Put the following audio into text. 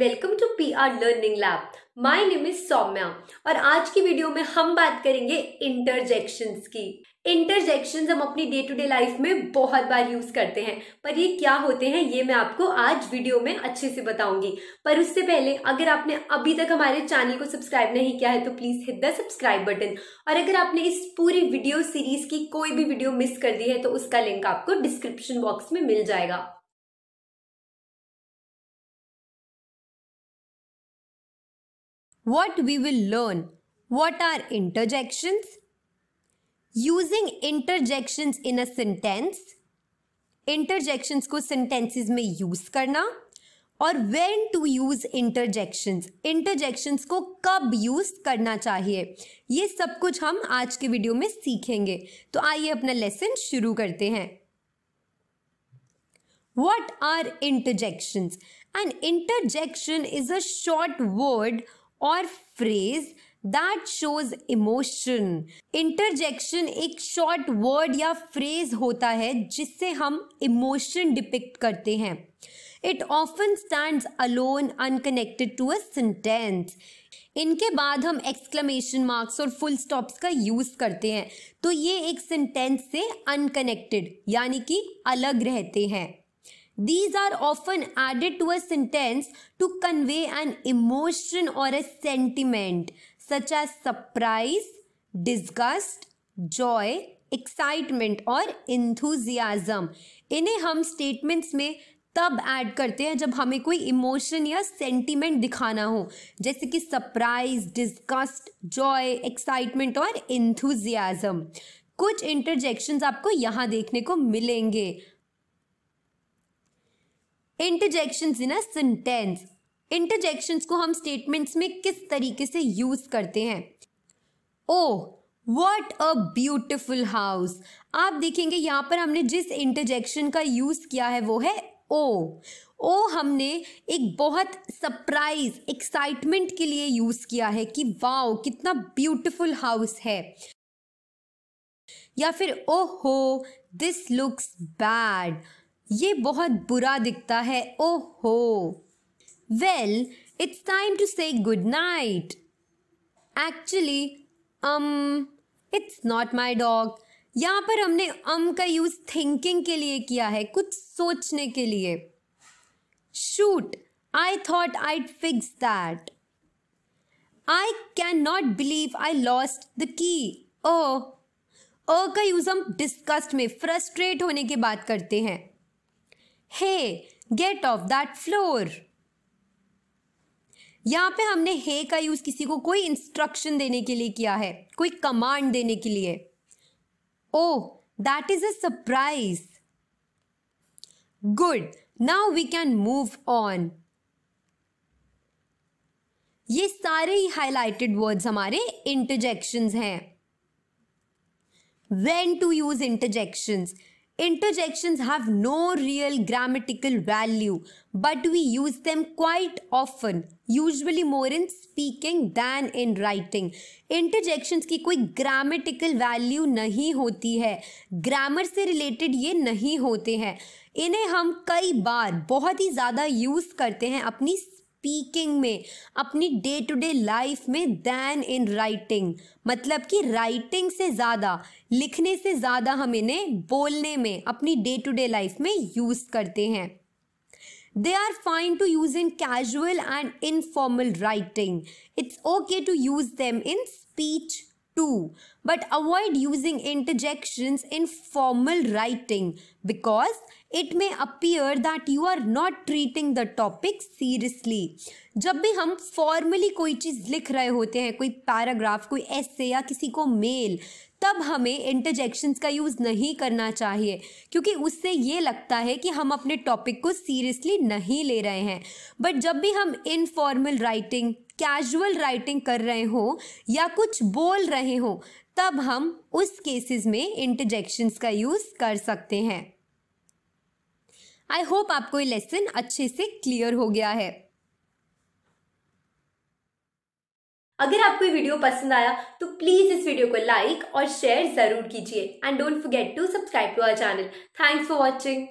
And welcome to P R learning lab my name is Soumya और आज की video में हम बात करेंगे इंटरजेक्शंस की इंटरजेक्शंस हम अपनी डे टू डे लाइफ में बहुत बार यूज करते हैं पर ये क्या होते हैं ये मैं आपको आज वीडियो में अच्छे से बताऊंगी पर उससे पहले अगर आपने अभी तक हमारे चैनल को सब्सक्राइब नहीं किया है तो please hit the subscribe button और अगर आपने इस पूरी वीडियो सीरीज की कोई भी वीडियो मिस कर दी है तो उसका लिंक आपको डिस्क्रिप्शन बॉक्स में मिल जाएगा what we will learn. What are interjections? Using interjections in a sentence. Interjections ko sentences mein use karna और when to use interjections. Interjections को कब use करना चाहिए ये सब कुछ हम आज के वीडियो में सीखेंगे तो आइए अपना लेसन शुरू करते हैं What are interjections? An interjection is a short word और phrase that shows emotion interjection एक शॉर्ट वर्ड या फ्रेज होता है जिससे हम इमोशन डिपिक्ट करते हैं it often stand alone unconnected to a sentence इनके बाद हम एक्सक्लेमेशन मार्क्स और फुल स्टॉप्स का यूज करते हैं तो ये एक सेंटेंस से अनकनेक्टेड यानी कि अलग रहते हैं These are often added to a sentence to convey an emotion or a sentiment such as surprise, disgust, joy, excitement और इंथुजियाज़म इन्हें हम स्टेटमेंट्स में तब ऐड करते हैं जब हमें कोई इमोशन या सेंटिमेंट दिखाना हो जैसे कि सरप्राइज डिस्गस्ट जॉय एक्साइटमेंट और इंथुजियाज़म कुछ इंटरजेक्शन आपको यहाँ देखने को मिलेंगे interjections in a sentence interjections को हम स्टेटमेंट्स में किस तरीके से यूज करते हैं oh what a beautiful house आप देखेंगे यहाँ पर हमने जिस इंटरजेक्शन का यूज किया है वो है ओ oh. ओ oh हमने एक बहुत सरप्राइज एक्साइटमेंट के लिए यूज किया है कि वाओ कितना ब्यूटिफुल हाउस है या फिर ओ हो दिस लुक्स बैड ये बहुत बुरा दिखता है ओ हो well it's time to say good night actually um it's not my dog यहाँ पर हमने अम um का यूज थिंकिंग के लिए किया है कुछ सोचने के लिए shoot I thought I fix that I can not believe I lost the key oh का यूज हम डिस्कस्ट में फ्रस्ट्रेट होने के बात करते हैं hey get off that floor यहाँ पे हमने हे का यूज किसी को कोई इंस्ट्रक्शन देने के लिए किया है कोई कमांड देने के लिए oh that is a surprise good now we can move on ये सारे ही हाईलाइटेड वर्ड्स हमारे इंटरजेक्शंस हैं when to use interjection Interjections have no real grammatical value, but we use them quite often, usually more in speaking than in writing. Interjections की कोई grammatical value नहीं होती है Grammar से related ये नहीं होते हैं इन्हें हम कई बार बहुत ही ज़्यादा use करते हैं अपनी स्पीकिंग में अपनी डे टू डे लाइफ में दैन इन राइटिंग मतलब कि राइटिंग से ज़्यादा लिखने से ज़्यादा हम इन्हें बोलने में अपनी डे टू डे लाइफ में यूज़ करते हैं They are fine to use in casual and informal writing. It's okay to use them in speech too but avoid using interjection in formal writing because it may appear that you are not treating the topic seriously जब भी हम formally कोई चीज़ लिख रहे होते हैं कोई paragraph कोई ऐसे या किसी को मेल तब हमें इंटरजेक्शंस का यूज़ नहीं करना चाहिए क्योंकि उससे ये लगता है कि हम अपने टॉपिक को सीरियसली नहीं ले रहे हैं बट जब भी हम इनफॉर्मल राइटिंग कैजुअल राइटिंग कर रहे हो या कुछ बोल रहे हो तब हम उस केसेस में इंटरजेक्शंस का यूज़ कर सकते हैं आई होप आपको ये लेसन अच्छे से क्लियर हो गया है अगर आपको ये वीडियो पसंद आया तो प्लीज इस वीडियो को लाइक और शेयर जरूर कीजिए and don't forget to subscribe to our channel thanks for watching